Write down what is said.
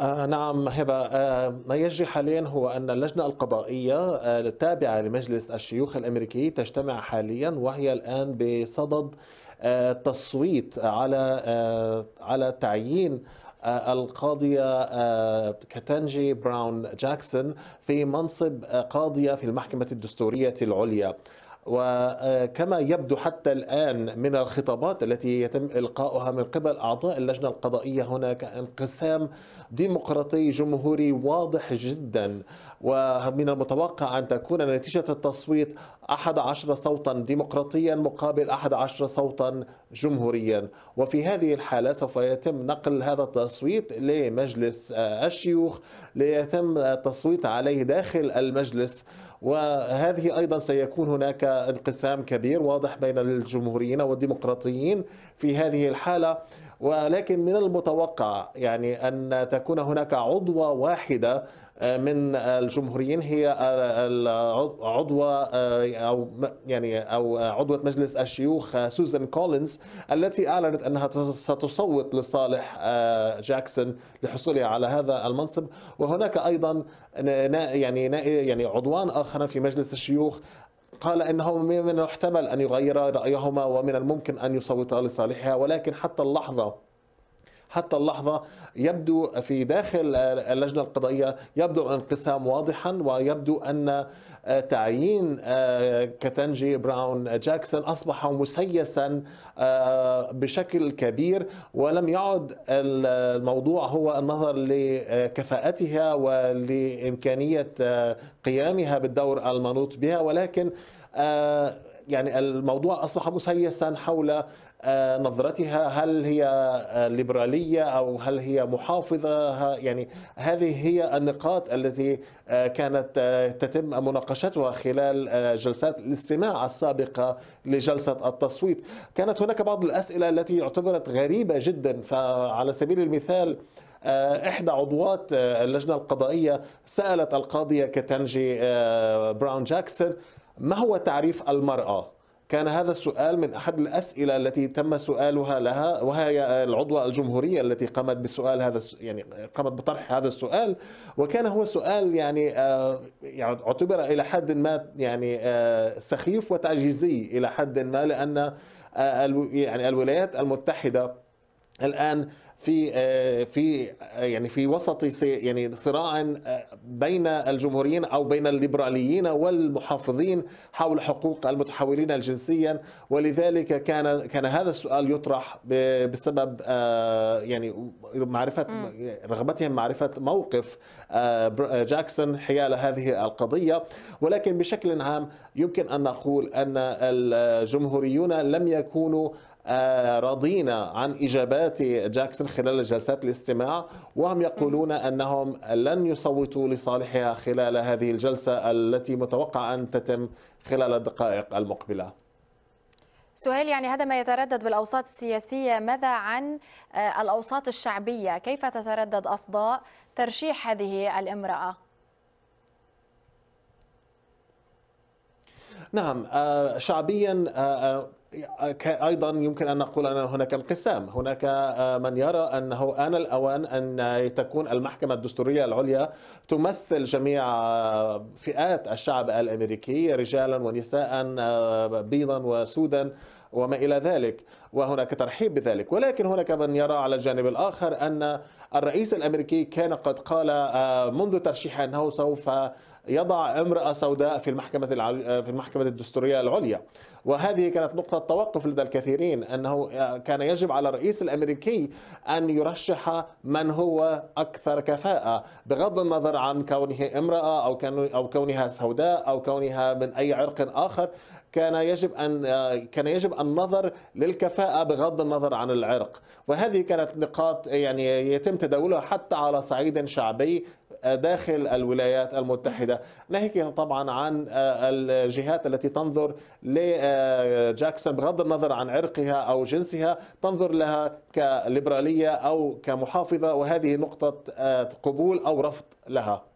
آه نعم هبة آه ما يجري حاليا هو أن اللجنة القضائية آه التابعة لمجلس الشيوخ الأمريكي تجتمع حاليا وهي الآن بصدد آه، تصويت على آه، على تعيين آه، القاضية كاتانجي براون جاكسون في منصب قاضية في المحكمة الدستورية العليا وكما يبدو حتى الآن من الخطابات التي يتم إلقاؤها من قبل أعضاء اللجنة القضائية هناك انقسام ديمقراطي جمهوري واضح جدا ومن المتوقع أن تكون نتيجة التصويت 11 صوتا ديمقراطيا مقابل 11 صوتا جمهوريا وفي هذه الحالة سوف يتم نقل هذا التصويت لمجلس آه، الشيوخ ليتم التصويت عليه داخل المجلس وهذه أيضا سيكون هناك انقسام كبير واضح بين الجمهوريين والديمقراطيين في هذه الحالة ولكن من المتوقع يعني أن تكون هناك عضوة واحدة آه، من الجمهوريين هي عضوة آه، أو يعني أو عضوة مجلس الشيوخ آه، سوزان كولينز التي أعلنت أنها ستصوت لصالح جاكسون لحصولها على هذا المنصب وهناك أيضا يعني يعني عضوان آخران في مجلس الشيوخ قال انه من المحتمل ان يغير رايهما ومن الممكن ان يصوتا لصالحها ولكن حتى اللحظه حتى اللحظة يبدو في داخل اللجنة القضائية يبدو الانقسام واضحا ويبدو أن تعيين آه، كتنجي براون جاكسون أصبح مسيسا آه، بشكل كبير ولم يعد الموضوع هو النظر لكفاءتها ولإمكانية آه، قيامها بالدور المنوط بها ولكن يعني الموضوع اصبح مسيسا حول آه، نظرتها هل هي آه، ليبرالية أو هل هي محافظة يعني هذه هي النقاط التي آه، كانت تتم مناقشتها خلال جلسات الاستماع السابقة لجلسة التصويت كانت هناك بعض الأسئلة التي اعتبرت غريبة جدا فعلى سبيل المثال إحدى عضوات اللجنة القضائية سألت القاضية كتنجي براون جاكسون ما هو تعريف المرأة؟ كان هذا السؤال من أحد الأسئلة التي تم سؤالها لها وهي العضوة الجمهورية التي قامت بسؤال هذا يعني قامت بطرح هذا السؤال وكان هو سؤال يعني آه، يعني اعتبر إلى حد ما يعني آه، سخيف وتعجيزي إلى حد ما لأن آه، يعني الولايات المتحدة الان في آه، في آه، يعني في وسط يعني صراع آه، بين الجمهوريين او بين الليبراليين والمحافظين حول حقوق المتحولين جنسيا ولذلك كان كان هذا السؤال يطرح بسبب يعني معرفه رغبتهم معرفه موقف جاكسون حيال هذه القضيه ولكن بشكل عام يمكن ان نقول ان الجمهوريون لم يكونوا راضين عن إجابات جاكسون خلال جلسات الاستماع وهم يقولون أنهم لن يصوتوا لصالحها خلال هذه الجلسة التي متوقع أن تتم خلال الدقائق المقبلة سهيل يعني هذا ما يتردد بالأوساط السياسية ماذا عن آه، الأوساط الشعبية كيف تتردد أصداء ترشيح هذه الامرأة؟ نعم آه، شعبيا آه، ايضا يمكن ان نقول ان هناك انقسام، هناك آه، من يرى انه ان الاوان ان تكون المحكمه الدستوريه العليا تمثل جميع آه، فئات الشعب الامريكي رجالا ونساء آه، بيضا وسودا وما الى ذلك وهناك ترحيب بذلك ولكن هناك من يرى على الجانب الاخر ان الرئيس الامريكي كان قد قال منذ ترشيحه انه سوف يضع امراه سوداء في المحكمه في المحكمه الدستوريه العليا وهذه كانت نقطه التوقف لدى الكثيرين أنه آه، كان يجب على الرئيس الأمريكي أن يرشح من هو أكثر كفاءة بغض النظر عن كونه امرأة أو, أو كونها سوداء أو كونها من أي عرق آخر كان يجب ان آه، كان يجب النظر للكفاءه بغض النظر عن العرق وهذه كانت نقاط يعني يتم تداولها حتى على صعيد شعبي داخل الولايات المتحدة ناهيك طبعا عن آه، الجهات التي تنظر لجاكسون آه، بغض النظر عن عرقها أو جنسها تنظر لها كليبرالية أو كمحافظة وهذه نقطة آه، قبول أو رفض لها